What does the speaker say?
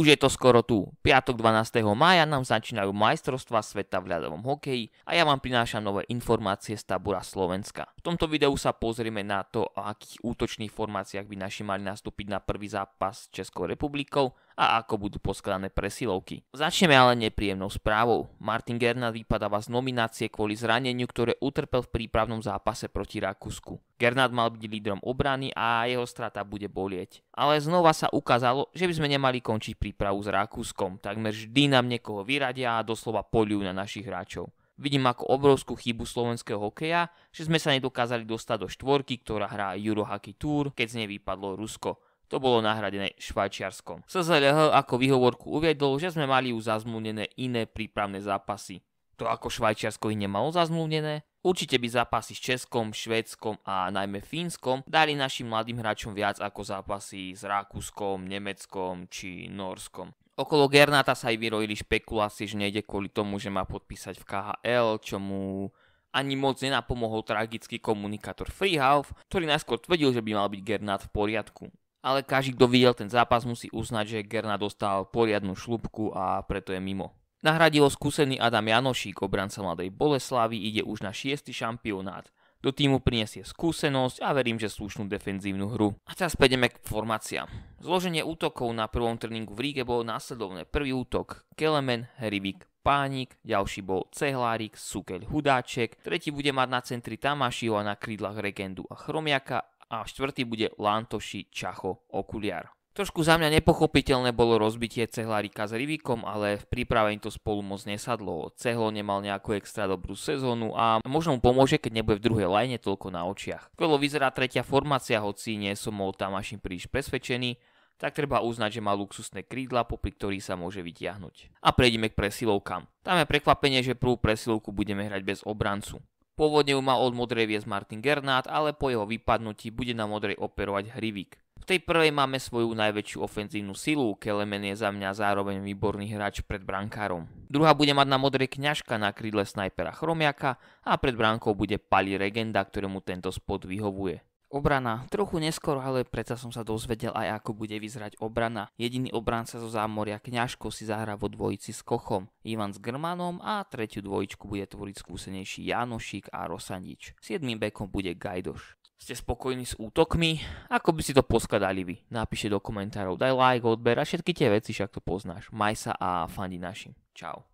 Už je to skoro tu. Piatok 12. mája nám začínajú majstrovstva sveta v ľadovom hokeji a ja vám prinášam nové informácie z tabora Slovenska. V tomto videu sa pozrieme na to, o akých útočných formáciách by naši mali nastúpiť na prvý zápas s Českou republikou a ako budú poskladané presilovky. Začneme ale nepríjemnou správou. Martin Gernat vypadáva z nominácie kvôli zraneniu, ktoré utrpel v prípravnom zápase proti Rakúsku. Gernat mal byť lídrom obrany a jeho strata bude bolieť. Ale znova sa ukázalo, že by sme nemali končiť prípravu s Rakúskom. Takmer vždy nám niekoho vyradia a doslova poliujú na našich hráčov. Vidím ako obrovskú chybu slovenského hokeja, že sme sa nedokázali dostať do štvorky, ktorá hrá Eurohockey Tour, keď z nej vypadlo Rusko. To bolo nahradené Švajčiarskom. SZLH ako výhovorku uviedol, že sme mali už zazmluvnené iné prípravné zápasy. To ako Švajčiarsko ich nemalo zazmluvnené? Určite by zápasy s Českom, Švédskom a najmä Fínskom dali našim mladým hráčom viac ako zápasy s Rakúskom, Nemeckom či Norskom. Okolo Gernáta sa aj vyrojili špekulácie, že nejde kvôli tomu, že má podpísať v KHL, čo mu ani moc nenapomohol tragický komunikátor Freehouse, ktorý najskôr tvrdil, že by mal byť Gernát v poriadku ale každý, kto videl ten zápas, musí uznať, že Gerna dostal poriadnu šlubku a preto je mimo. Nahradilo skúsený Adam Janošík, obranca mladej Boleslavy, ide už na 6. šampionát. Do týmu prinesie skúsenosť a verím, že slušnú defenzívnu hru. A teraz prejdeme k formáciám. Zloženie útokov na prvom tréningu v Ríge bolo následovné. Prvý útok Kelemen, Hrivik, Pánik, ďalší bol Cehlárik, Sukeľ, Hudáček, tretí bude mať na centri Tamášiho a na krídlach Regendu a Chromiaka a štvrtý bude Lantoši Čacho Okuliar. Trošku za mňa nepochopiteľné bolo rozbitie cehlárika s Rivikom, ale v príprave im to spolu moc nesadlo. Cehlo nemal nejakú extra dobrú sezónu a možno mu pomôže, keď nebude v druhej lajne toľko na očiach. Skvelo vyzerá tretia formácia, hoci nie som o tamaším príliš presvedčený, tak treba uznať, že má luxusné krídla, popri ktorých sa môže vytiahnuť. A prejdeme k presilovkám. Tam je prekvapenie, že prvú presilovku budeme hrať bez obrancu. Pôvodne ju mal od modrej viesť Martin Gernát, ale po jeho vypadnutí bude na modrej operovať Hrivík. V tej prvej máme svoju najväčšiu ofenzívnu silu, Kelemen je za mňa zároveň výborný hráč pred brankárom. Druhá bude mať na modrej kňažka na krídle snajpera Chromiaka a pred bránkou bude Pali Regenda, ktorému tento spot vyhovuje. Obrana. Trochu neskoro, ale predsa som sa dozvedel aj ako bude vyzerať obrana. Jediný obranca zo zámoria kňažko si zahrá vo dvojici s Kochom, Ivan s Grmanom a tretiu dvojičku bude tvoriť skúsenejší Janošik a Rosandič. Siedmým bekom bude Gajdoš. Ste spokojní s útokmi? Ako by si to poskladali vy? Napíšte do komentárov, daj like, odber a všetky tie veci, však to poznáš. Maj sa a fandi našim. Čau.